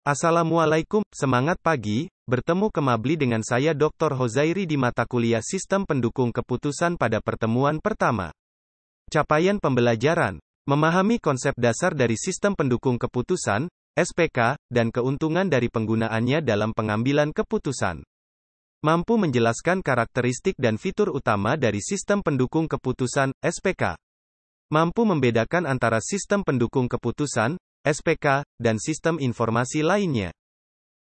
Assalamualaikum, semangat pagi, bertemu kembali dengan saya Dr. Hozairi di mata kuliah Sistem Pendukung Keputusan pada pertemuan pertama. Capaian pembelajaran, memahami konsep dasar dari Sistem Pendukung Keputusan, SPK, dan keuntungan dari penggunaannya dalam pengambilan keputusan. Mampu menjelaskan karakteristik dan fitur utama dari Sistem Pendukung Keputusan, SPK. Mampu membedakan antara sistem pendukung keputusan, SPK, dan sistem informasi lainnya.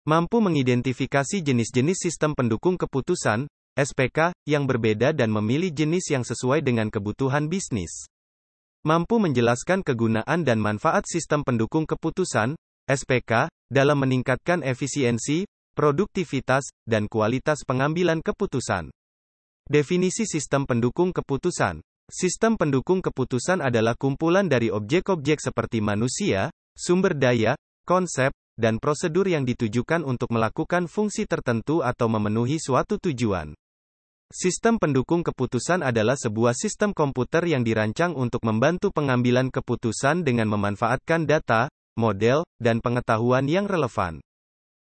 Mampu mengidentifikasi jenis-jenis sistem pendukung keputusan, SPK, yang berbeda dan memilih jenis yang sesuai dengan kebutuhan bisnis. Mampu menjelaskan kegunaan dan manfaat sistem pendukung keputusan, SPK, dalam meningkatkan efisiensi, produktivitas, dan kualitas pengambilan keputusan. Definisi sistem pendukung keputusan. Sistem pendukung keputusan adalah kumpulan dari objek-objek seperti manusia, sumber daya, konsep, dan prosedur yang ditujukan untuk melakukan fungsi tertentu atau memenuhi suatu tujuan. Sistem pendukung keputusan adalah sebuah sistem komputer yang dirancang untuk membantu pengambilan keputusan dengan memanfaatkan data, model, dan pengetahuan yang relevan.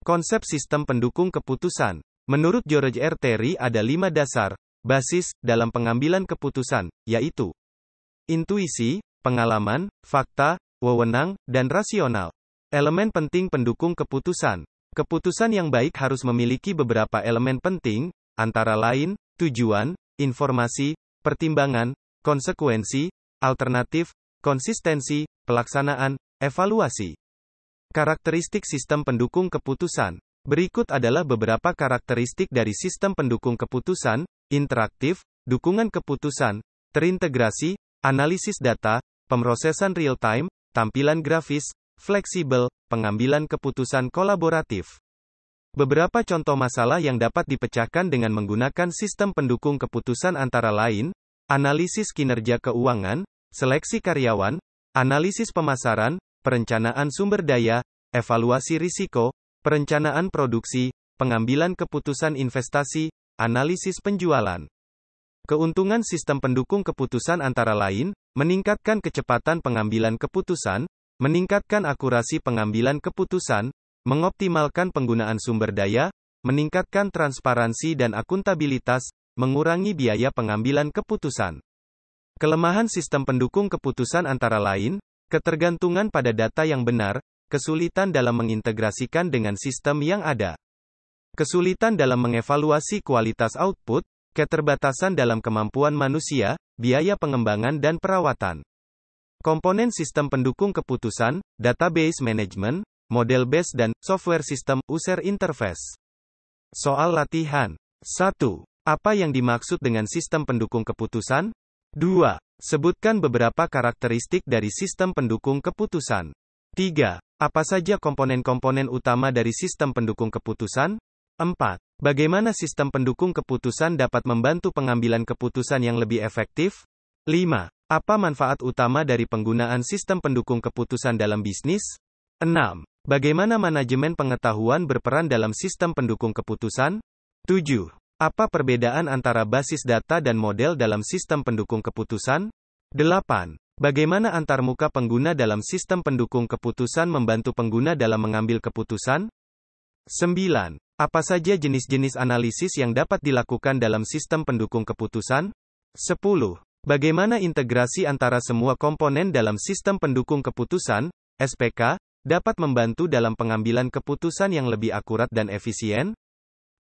Konsep sistem pendukung keputusan. Menurut George R. Terry ada lima dasar, basis, dalam pengambilan keputusan, yaitu intuisi, pengalaman, fakta, wewenang, dan rasional. Elemen penting pendukung keputusan. Keputusan yang baik harus memiliki beberapa elemen penting, antara lain, tujuan, informasi, pertimbangan, konsekuensi, alternatif, konsistensi, pelaksanaan, evaluasi. Karakteristik sistem pendukung keputusan. Berikut adalah beberapa karakteristik dari sistem pendukung keputusan, interaktif, dukungan keputusan, terintegrasi, analisis data, pemrosesan real-time, tampilan grafis, fleksibel, pengambilan keputusan kolaboratif. Beberapa contoh masalah yang dapat dipecahkan dengan menggunakan sistem pendukung keputusan antara lain, analisis kinerja keuangan, seleksi karyawan, analisis pemasaran, perencanaan sumber daya, evaluasi risiko, perencanaan produksi, pengambilan keputusan investasi, analisis penjualan. Keuntungan sistem pendukung keputusan antara lain, meningkatkan kecepatan pengambilan keputusan, meningkatkan akurasi pengambilan keputusan, mengoptimalkan penggunaan sumber daya, meningkatkan transparansi dan akuntabilitas, mengurangi biaya pengambilan keputusan. Kelemahan sistem pendukung keputusan antara lain, ketergantungan pada data yang benar, kesulitan dalam mengintegrasikan dengan sistem yang ada, kesulitan dalam mengevaluasi kualitas output, keterbatasan dalam kemampuan manusia, biaya pengembangan dan perawatan. Komponen sistem pendukung keputusan, database management, model base dan software sistem user interface. Soal latihan. 1. Apa yang dimaksud dengan sistem pendukung keputusan? 2. Sebutkan beberapa karakteristik dari sistem pendukung keputusan. 3. Apa saja komponen-komponen utama dari sistem pendukung keputusan? 4. Bagaimana sistem pendukung keputusan dapat membantu pengambilan keputusan yang lebih efektif? 5. Apa manfaat utama dari penggunaan sistem pendukung keputusan dalam bisnis? 6. Bagaimana manajemen pengetahuan berperan dalam sistem pendukung keputusan? 7. Apa perbedaan antara basis data dan model dalam sistem pendukung keputusan? 8. Bagaimana antarmuka pengguna dalam sistem pendukung keputusan membantu pengguna dalam mengambil keputusan? 9. Apa saja jenis-jenis analisis yang dapat dilakukan dalam sistem pendukung keputusan? 10. Bagaimana integrasi antara semua komponen dalam sistem pendukung keputusan (SPK) dapat membantu dalam pengambilan keputusan yang lebih akurat dan efisien?